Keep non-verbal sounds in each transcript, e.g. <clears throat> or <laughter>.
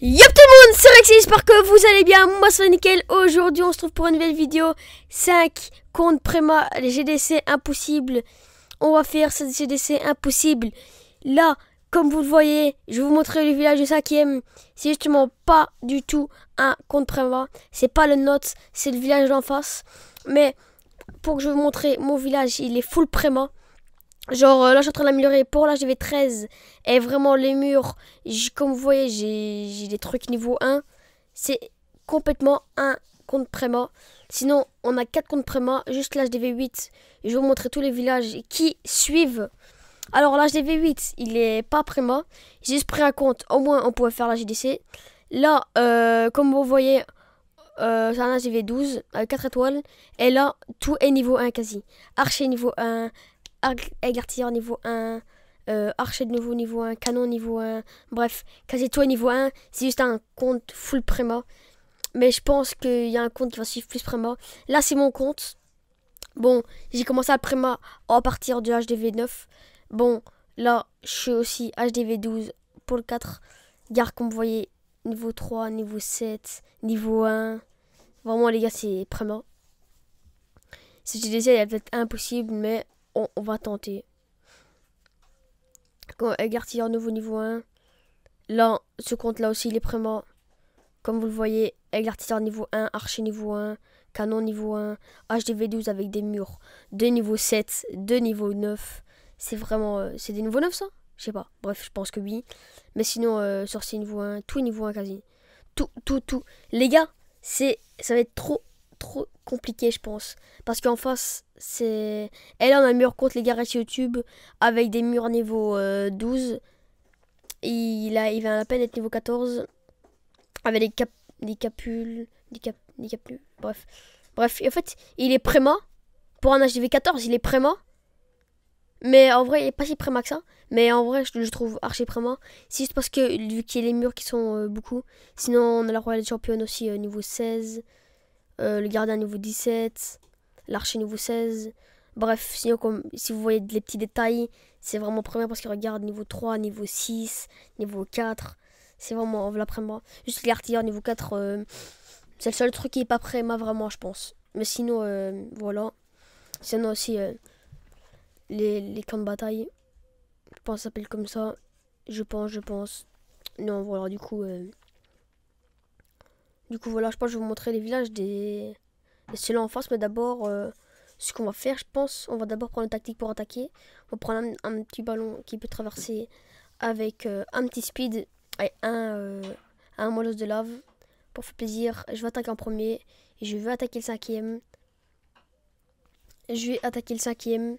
Yop tout le monde, c'est Rexy, j'espère que vous allez bien, moi va nickel, aujourd'hui on se trouve pour une nouvelle vidéo 5 contre Préma, les GDC Impossible on va faire cette GDC impossible, là comme vous le voyez, je vais vous montrer le village de 5ème, c'est justement pas du tout un contre Préma, c'est pas le nôtre, c'est le village d'en face, mais pour que je vous montre mon village, il est full Préma, Genre euh, là, je suis en train d'améliorer pour la gv 13. Et vraiment, les murs, comme vous voyez, j'ai des trucs niveau 1. C'est complètement un compte préma. Sinon, on a 4 comptes préma, juste l'HDV 8. Je vais vous montrer tous les villages qui suivent. Alors l'HDV 8, il est pas préma. J'ai juste pris un compte, au moins on pouvait faire la GDC. Là, euh, comme vous voyez, c'est un HDV 12 avec 4 étoiles. Et là, tout est niveau 1 quasi. Archer niveau 1, artillerie niveau 1, euh, archer de nouveau niveau 1, canon niveau 1, bref, quasi toi niveau 1. C'est juste un compte full préma. Mais je pense qu'il y a un compte qui va suivre plus préma. Là, c'est mon compte. Bon, j'ai commencé à préma à partir du HDV 9. Bon, là, je suis aussi HDV 12 pour le 4. Gare comme vous voyez, niveau 3, niveau 7, niveau 1. Vraiment, les gars, c'est préma. Si je disais, il y a peut-être impossible, mais on, va tenter. Gartier en nouveau niveau 1. Là, ce compte-là aussi, il est vraiment... Comme vous le voyez, Eglartiseur niveau 1, Archer niveau 1, Canon niveau 1, HDV 12 avec des murs, de niveau 7, de niveau 9. C'est vraiment... Euh, c'est des niveaux 9 ça Je sais pas. Bref, je pense que oui. Mais sinon, euh, sorcier niveau 1, tout niveau 1 quasi. Tout, tout, tout. Les gars, c'est ça va être trop trop compliqué, je pense. Parce qu'en face, c'est. elle en a un mur contre les garages YouTube avec des murs niveau 12. Euh, il, a, il va à peine être niveau 14. Avec des, capules. Des, cap... capules. Bref. Bref, en fait, il est préma. Pour un HDV 14, il est préma. Mais en vrai, il est pas si préma que ça. Mais en vrai, je trouve archi préma. C'est juste parce que, vu qu'il y a les murs qui sont euh, beaucoup. Sinon, on a la Royal Champion aussi euh, niveau 16. Euh, le gardien niveau 17, l'archer niveau 16. Bref, sinon, comme, si vous voyez les petits détails, c'est vraiment premier parce qu'il regarde niveau 3, niveau 6, niveau 4. C'est vraiment après moi. Juste l'artilleur niveau 4, euh, c'est le seul truc qui est pas prêt, moi vraiment, je pense. Mais sinon, euh, voilà. Sinon aussi, les, les, camps de bataille, je pense, s'appelle comme ça. Je pense, je pense. Non, voilà, du coup. Du coup, voilà, je pense que je vais vous montrer les villages des, des cellules en face. Mais d'abord, euh, ce qu'on va faire, je pense, on va d'abord prendre une tactique pour attaquer. On va prendre un, petit ballon qui peut traverser avec euh, un petit speed et un, euh, un molos de lave. Pour faire plaisir, je vais attaquer en premier. Et je vais attaquer le cinquième. Je vais attaquer le cinquième.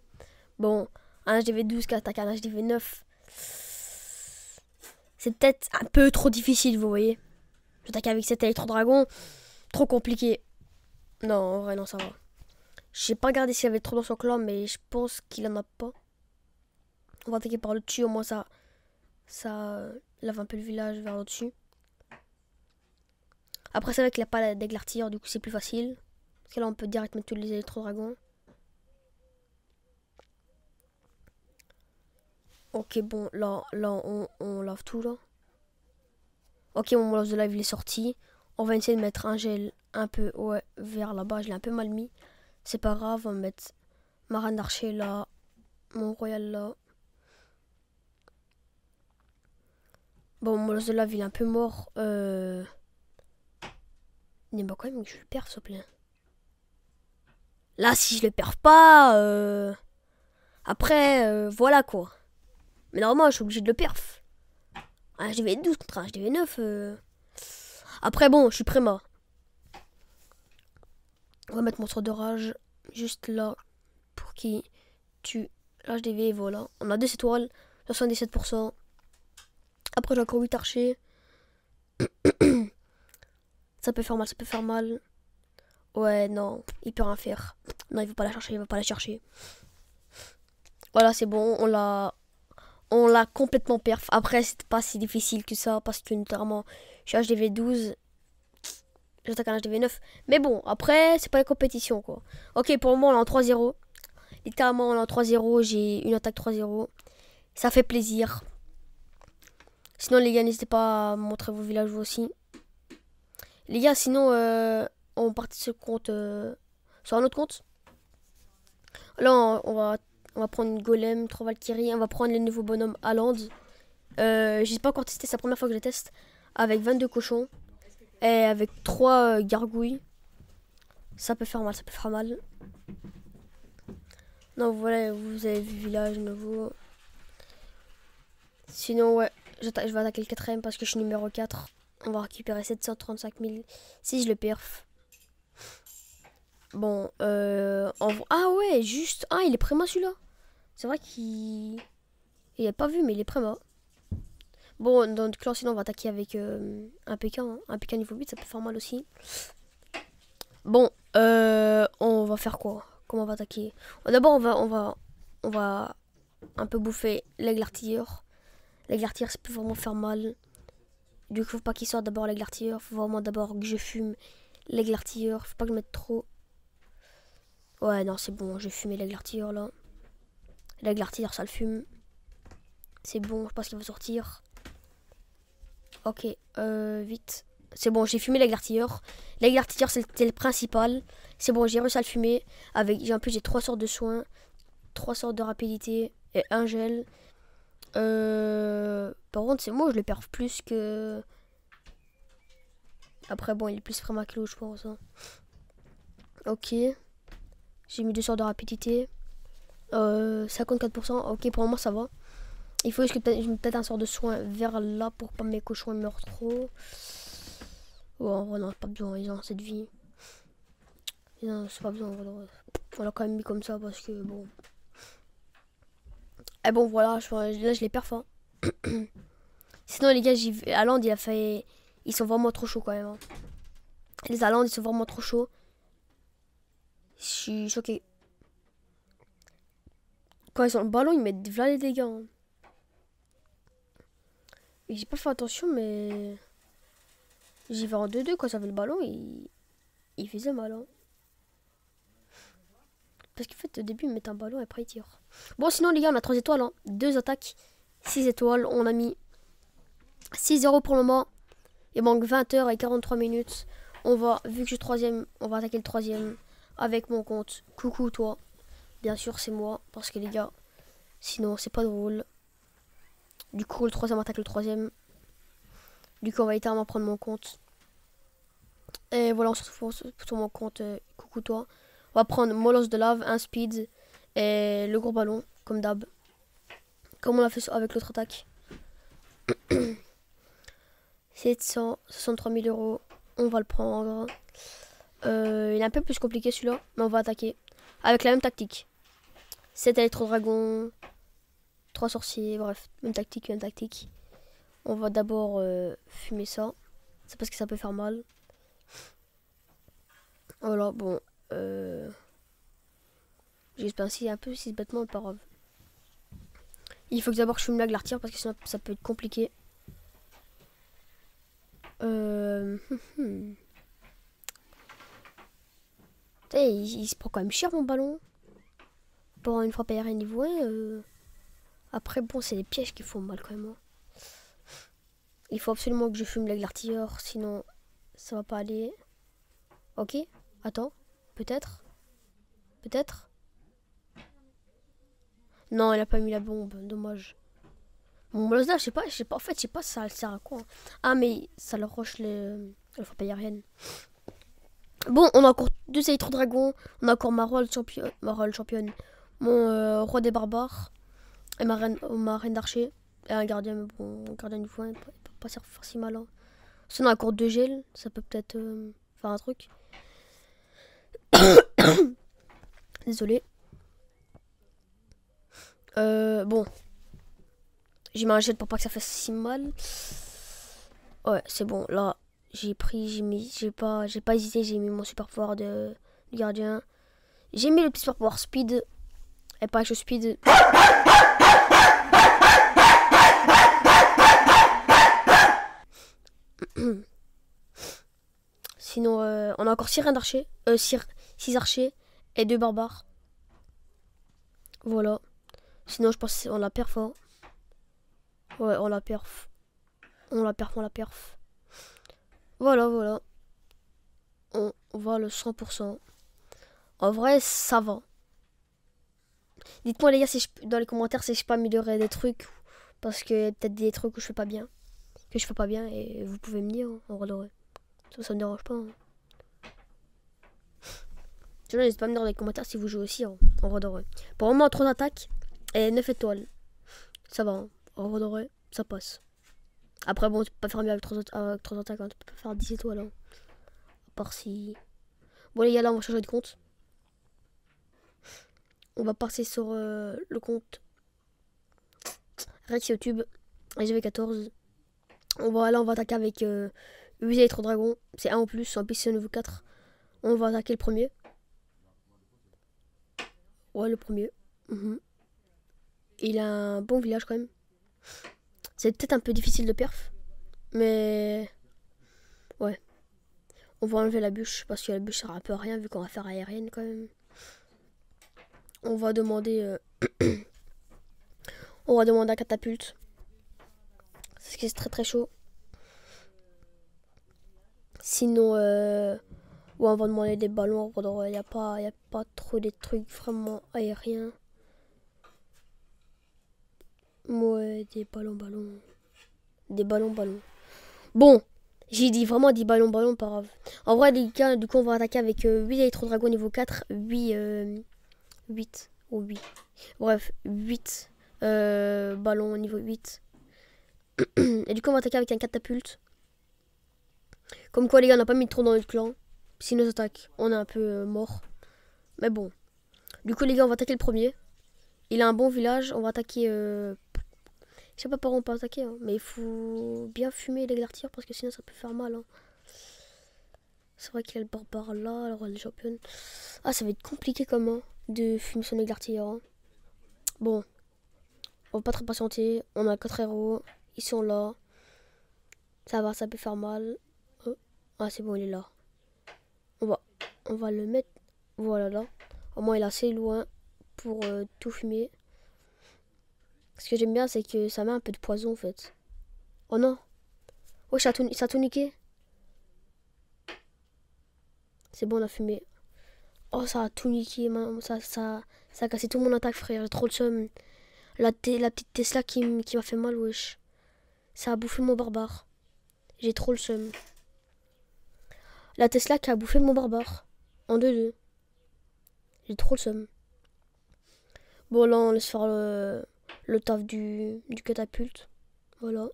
Bon, un HDV 12 qui attaque un HDV 9. C'est peut-être un peu trop difficile, vous voyez avec cet électro-dragon. Trop compliqué. Non, vraiment vrai, non, ça va. J'ai pas regardé s'il y avait trop dans son clan, mais je pense qu'il en a pas. On va attaquer par le dessus, au moins ça. Ça euh, lave un peu le village vers le dessus. Après, c'est vrai qu'il a pas d'aigle du coup, c'est plus facile. Parce que là, on peut direct mettre tous les électro-dragons. Ok, bon, là, là on lave tout, là. Ok, mon morceau de live il est sorti. On va essayer de mettre un gel un peu vers là-bas. Je l'ai un peu mal mis. C'est pas grave, on va mettre Maran d'archer là. Mon Royal là. Bon, mon de live il est un peu mort. Euh... Mais bah quand même que je le perds, s'il te plaît. Là, si je le perds pas... Euh. Après, euh, voilà quoi. Mais normalement, je suis obligé de le perf. Un HDV 12 contre un HDV 9. Euh. Après, bon, je suis préma. On va mettre mon sort de rage juste là pour qu'il tue l'HDV. Voilà. On a deux étoiles, 77%. Après, j'ai encore 8 archers. <coughs> ça peut faire mal, ça peut faire mal. Ouais, non, il peut rien faire. Non, il veut pas la chercher, il va pas la chercher. Voilà, c'est bon, on l'a on l'a complètement perf. Après, c'est pas si difficile que ça, parce que notamment, je suis HDV12, j'attaque un HDV9. Mais bon, après, c'est pas la compétition, quoi. Ok, pour le moment, on est en 3-0. Littéralement, on est en 3-0, j'ai une attaque 3-0. Ça fait plaisir. Sinon, les gars, n'hésitez pas à montrer vos villages, aussi. Les gars, sinon, euh, on part sur, compte, sur un autre compte. Euh, alors on va on va prendre une Golem, 3 Valkyrie. On va prendre les nouveaux bonhommes Aland. Euh, j'ai pas encore testé, c'est la première fois que je teste. Avec 22 cochons. Et avec 3 euh, gargouilles. Ça peut faire mal, ça peut faire mal. Non, voilà, vous avez vu village nouveau. Sinon, ouais, je vais attaquer le 4ème parce que je suis numéro 4. On va récupérer 735 000 si je le perf. Bon, euh, Ah ouais, juste... Ah, il est préma celui-là. C'est vrai qu'il... Il a pas vu, mais il est préma. Bon, donc là sinon, on va attaquer avec euh, un Pékin hein. Un Pékin niveau 8, ça peut faire mal aussi. Bon, euh, on va faire quoi Comment on va attaquer D'abord, on va, on, va, on va un peu bouffer l'aigle artilleur. L'aigle artilleur, ça peut vraiment faire mal. Du coup, faut pas qu'il sorte d'abord l'aigle artilleur. Faut vraiment d'abord que je fume l'aigle artilleur. Faut pas que je mette trop. Ouais, non, c'est bon, j'ai fumé la glartilleur là. glartière ça le fume. C'est bon, je pense qu'il va sortir. Ok, euh, vite. C'est bon, j'ai fumé la la glartilleur c'était le principal. C'est bon, j'ai réussi à le fumer. Avec, en plus, j'ai trois sortes de soins, trois sortes de rapidité et un gel. Euh, par contre, c'est moi, je le perds plus que. Après, bon, il est plus frère je pense. Hein. Ok. J'ai mis deux sorts de rapidité. Euh, 54%, ok pour moi ça va. Il faut que je peut-être un sort de soin vers là pour pas mes cochons meurent trop. Bon, en vrai, non, pas besoin, ils ont cette vie. Ils ont pas besoin, on l'a quand même mis comme ça parce que bon. Et bon, voilà, je, là je les perds <coughs> Sinon, les gars, j'y Allende, il a fait. Ils sont vraiment trop chauds quand même. Hein. Les Aland, ils sont vraiment trop chauds. Je suis choqué. Quand ils ont le ballon, ils mettent des les dégâts. Hein. J'ai pas fait attention, mais. J'y vais en 2-2 quand ça avait le ballon, il, il faisait mal. Hein. Parce qu'en fait, au début, ils mettent un ballon et après ils tirent. Bon, sinon, les gars, on a 3 étoiles. Hein. 2 attaques, 6 étoiles. On a mis 6-0 pour le moment. Il manque 20h et 43 minutes. On va, vu que je suis 3 on va attaquer le 3 avec mon compte. Coucou toi. Bien sûr, c'est moi, parce que les gars, sinon c'est pas drôle. Du coup, le troisième attaque le troisième. Du coup, on va éternellement prendre mon compte. Et voilà, on se retrouve sur mon compte. Euh, coucou toi. On va prendre Molos de lave, un speed et le gros ballon, comme d'hab. Comme on l'a fait avec l'autre attaque. 763 <coughs> 000 euros, on va le prendre. Euh, il est un peu plus compliqué celui-là, mais on va attaquer. Avec la même tactique. 7 électro-dragons, 3 sorciers, bref, même tactique, même tactique. On va d'abord euh, fumer ça. C'est parce que ça peut faire mal. Voilà, bon. Euh... J'espère ainsi un peu si bêtement, pas grave. Il faut que d'abord je fume la parce que sinon ça peut être compliqué. Euh... Hum, hum. Il, se prend quand même cher mon ballon. Pour une fois aérienne niveau 1. Après, bon, c'est les pièges qui font mal quand même. Hein. Il faut absolument que je fume l'aigle artilleur, sinon ça va pas aller. Ok, attends, peut-être. Peut-être. Non, elle a pas mis la bombe, dommage. Mon je sais pas, je sais pas, en fait, je sais pas, ça sert à quoi. Ah, mais ça leur roche les. Euh, frappes faut Bon, on a encore deux électro dragons. On a encore ma champion championne. Mon euh, roi des barbares. Et ma reine, euh, ma reine d'archer. Et un gardien, mais bon, gardien du foin, il peut, pas faire si malin. Sinon, on a encore deux gels. Ça peut peut-être euh, faire un truc. <coughs> Désolé. bon. J'ai mis un gel pour pas que ça fasse si mal. Ouais, c'est bon. Là, j'ai pris, j'ai mis, j'ai pas, j'ai pas hésité, j'ai mis mon super pouvoir de, gardien. J'ai mis le petit super pouvoir speed. Et pas que speed. <coughs> Sinon, euh, on a encore 6 euh, archers et 2 barbares. Voilà. Sinon, je pense qu'on la perf. Hein. Ouais, on la perf. On la perf, on la perf. Voilà, voilà. On voit le 100%. En vrai, ça va. Dites-moi les gars si dans les commentaires si je peux améliorer des trucs. Parce que peut-être des trucs où je fais pas bien. Que je fais pas bien et vous pouvez me dire en vrai Ça, ça me dérange pas. Hein. <laughs> N'hésitez pas à me dire dans les commentaires si vous jouez aussi hein. en vrai Pour moi, trop 3 attaques et 9 étoiles. Ça va, hein. en vrai ça passe. Après, bon, tu peux pas faire mieux avec 350, hein. tu peux pas faire 10 étoiles. Hein. À part si. Bon, les gars, là, on va changer de compte. On va passer sur euh, le compte Rex YouTube, j'avais 14 On va, là, on va attaquer avec euh, et dragons. C'est 1 en plus, en plus, c'est niveau 4. On va attaquer le premier. Ouais, le premier. Mhm. Il a un bon village quand même. C'est peut-être un peu difficile de perf. Mais. Ouais. On va enlever la bûche parce que la bûche sert un peu à rien vu qu'on va faire aérienne quand même. On va demander. Euh, <clears throat> on va demander un catapulte. Parce que c'est très très chaud. Sinon. Euh... on va demander des ballons. Il n'y a, pas... a pas trop des trucs vraiment aériens. Ouais, des ballons, ballons. Des ballons, ballons. Bon, j'ai dit vraiment des ballons, ballons, pas grave. En vrai, les gars, du coup, on va attaquer avec 8 euh, électro-dragons niveau 4. 8. 8. Ou 8. Bref, 8 euh, ballons niveau 8. <clears throat> Et du coup, on va attaquer avec un catapulte. Comme quoi, les gars, on n'a pas mis trop dans notre clan. Si nous attaque, on est un peu euh, mort. Mais bon. Du coup, les gars, on va attaquer le premier. Il a un bon village. On va attaquer je sais pas par où on peut attaquer, hein, mais il faut bien fumer les parce que sinon ça peut faire mal. Hein. C'est vrai qu'il y a le barbare là, le roi des champions. Ah, ça va être compliqué comment hein, de fumer son éclairtir. Bon, on va pas trop patienter. On a 4 héros, ils sont là. Ça va, ça peut faire mal. Oh. Ah, c'est bon, il est là. On va, on va le mettre. Voilà là. Au moins, il est assez loin pour euh, tout fumer. Ce que j'aime bien, c'est que ça met un peu de poison en fait. Oh non Wesh, oh, ça a tout, niqué C'est bon, on a fumé. Oh, ça a tout niqué, ça, ça, ça a cassé tout mon attaque, frère. J'ai trop le somme. La, la petite Tesla qui, qui m'a fait mal, wesh. Ça a bouffé mon barbare. J'ai trop le seum. La Tesla qui a bouffé mon barbare. En 2-2. Deux -deux. J'ai trop le seum. Bon, là, on laisse faire le le taf du, du catapulte. Voilà.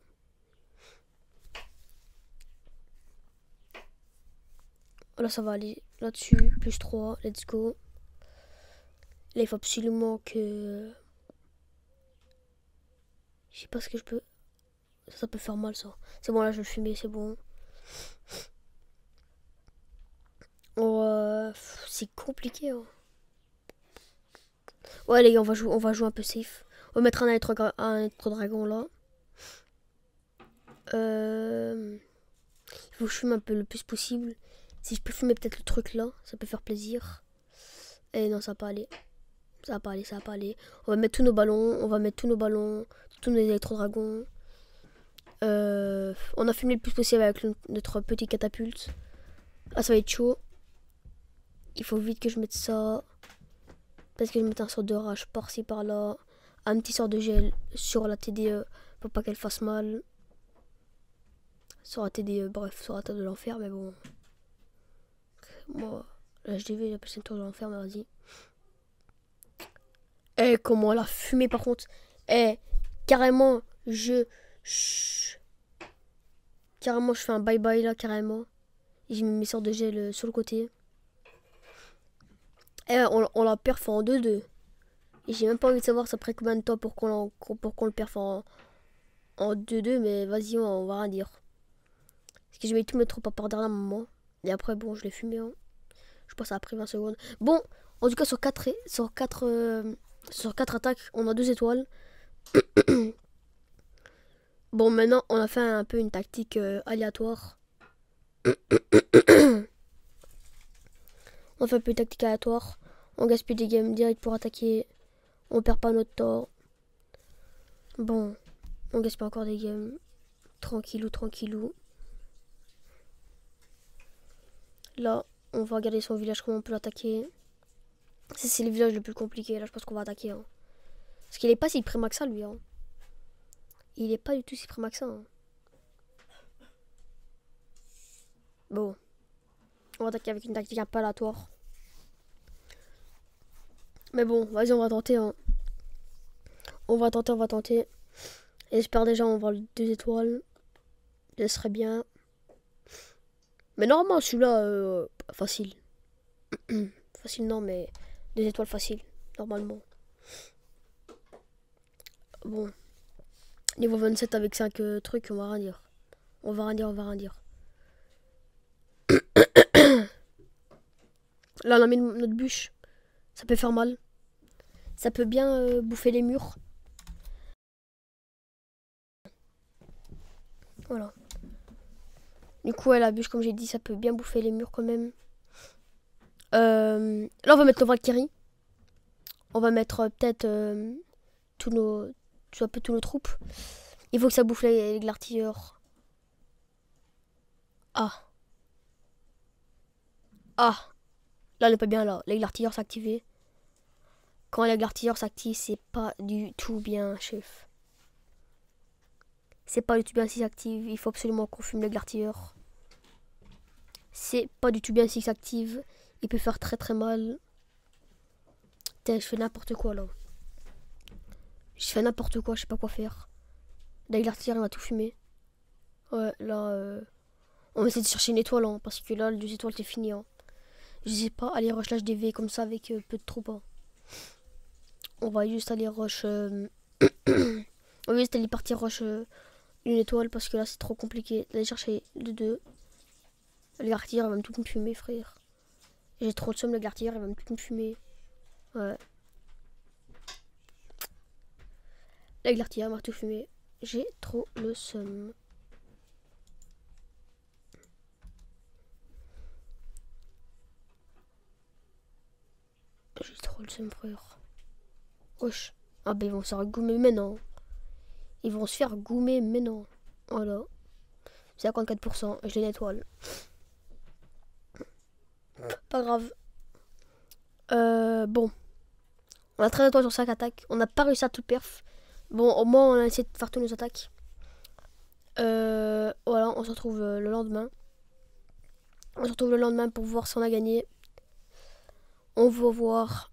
voilà ça va aller là-dessus. Plus 3, let's go. Là, il faut absolument que. Je sais pas ce que je peux. Ça, peut faire mal, ça. C'est bon, là, je vais le fumer, c'est bon. Oh, euh, c'est compliqué. Hein. Ouais, les gars, on va, jouer, on va jouer un peu safe. On va mettre un électro-dragon là. Euh... Il faut que je fume un peu le plus possible. Si je peux fumer peut-être le truc là, ça peut faire plaisir. Et eh non, ça va pas aller. Ça va pas aller, ça va pas aller. On va mettre tous nos ballons, on va mettre tous nos ballons, tous nos électro-dragons. Euh, on a fumé le plus possible avec notre petit catapulte. Ah, ça va être chaud. Il faut vite que je mette ça. Parce que je mette un sort de rage par-ci par-là un petit sort de gel sur la TDE euh, pour pas qu'elle fasse mal. Sur la TDE, euh, bref, sur la table de l'enfer, mais bon. Moi, la HDV, la plus le tour de l'enfer, mais vas-y. Eh, comment la fumé, par contre. Eh, carrément, je. Carrément, je fais un bye-bye là, carrément. J'ai mis mes sorts de gel euh, sur le côté. Eh, on, la perf en 2-2. Et j'ai même pas envie de savoir ça prend combien de temps pour qu'on pour qu'on le perd en 2-2, mais vas-y, on, va rien dire. Parce que je vais tout mettre trop à part derrière moment. Et après, bon, je l'ai fumé. Hein. Je pense que ça a pris 20 secondes. Bon, en tout cas, sur 4, sur euh, sur attaques, on a 2 étoiles. <coughs> bon, maintenant, on a fait un peu une tactique euh, aléatoire. <coughs> on fait un peu une tactique aléatoire. On gaspille des games direct pour attaquer on perd pas notre temps. Bon, on gaspille encore des games. Tranquillou, tranquillou. Là, on va regarder son village, comment on peut l'attaquer. C'est le village le plus compliqué, là je pense qu'on va attaquer. Hein. Parce qu'il est pas si prémax ça lui. Hein. Il est pas du tout si prémax hein. Bon. On va attaquer avec une tactique un peu mais bon, vas-y, on va tenter. Hein. On va tenter, on va tenter. J'espère déjà on va deux étoiles. ça serait bien. Mais normalement, celui-là, euh, facile. <clears throat> facile, non, mais deux étoiles faciles normalement. Bon. Niveau 27 avec 5 euh, trucs, on va rien dire. On va rien dire, on va rien dire. <clears throat> Là, on a mis notre bûche. Ça peut faire mal ça peut bien euh, bouffer les murs. Voilà. Du coup, ouais, la bûche, comme j'ai dit, ça peut bien bouffer les murs quand même. Euh, là, on va mettre nos Valkyries. On va mettre euh, peut-être tous nos, tous nos troupes. Il faut que ça bouffe les, les Ah. Ah. Là, elle n'est pas bien là. Les s'est activé. Quand la glartilleur s'active, c'est pas du tout bien, chef. C'est pas du tout bien si s'active. Il faut absolument qu'on fume glartilleur. C'est pas du tout bien si s'active. Il peut faire très très mal. Tiens, je fais n'importe quoi là. Je fais n'importe quoi, je sais pas quoi faire. La glartilleur il va tout fumer. Ouais, là, euh, on va essayer de chercher une étoile, hein, parce que là, les deux étoiles, c'est fini. Hein. Je sais pas, aller rush des V comme ça avec euh, peu de troupes. Hein on va juste aller rush. Euh, <coughs> on va juste aller partir rush euh, une étoile parce que là c'est trop compliqué d'aller chercher les deux. La gartière va me tout me fumer, frère. J'ai trop de somme, la gartière va me tout me fumer. Ouais. La va me tout fumer. J'ai trop le somme. J'ai trop le seum frère. Wesh. Ah bah ils vont se faire goumer maintenant. Ils vont se faire goumer maintenant. Voilà. 54%, je les nettoie. Pas grave. Euh, bon. On a 13 étoiles sur 5 attaques. On n'a pas réussi à tout perf. Bon, au moins, on a essayé de faire toutes nos attaques. Euh, voilà, on se retrouve euh, le lendemain. On se retrouve le lendemain pour voir si on a gagné. On va voir.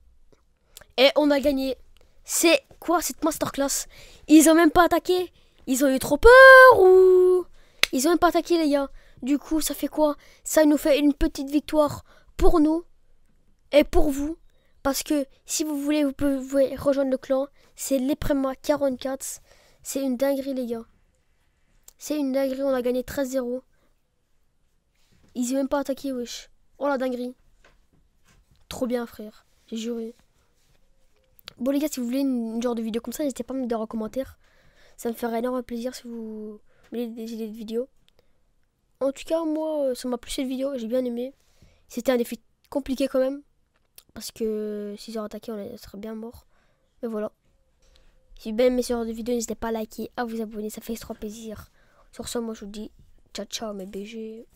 Et on a gagné. C'est quoi cette masterclass Ils ont même pas attaqué Ils ont eu trop peur ou Ils ont même pas attaqué les gars. Du coup, ça fait quoi Ça nous fait une petite victoire pour nous et pour vous. Parce que si vous voulez, vous pouvez rejoindre le clan. C'est l'Eprema 44. C'est une dinguerie, les gars. C'est une dinguerie. On a gagné 13-0. Ils ont même pas attaqué, wesh. Oh la dinguerie. Trop bien, frère. J'ai juré. Bon les gars, si vous voulez une, genre de vidéo comme ça, n'hésitez pas à me dire en commentaire. Ça me ferait énormément plaisir si vous voulez des idées de vidéos. En tout cas, moi, euh, ça m'a plu cette vidéo, j'ai bien aimé. C'était un défi compliqué quand même. Parce que si j'aurais attaqué, on serait bien mort. Mais voilà. Si vous avez aimé ce genre de vidéo, n'hésitez pas à liker, à vous abonner, ça fait trop plaisir. Sur ce, moi je vous dis ciao ciao mes BG.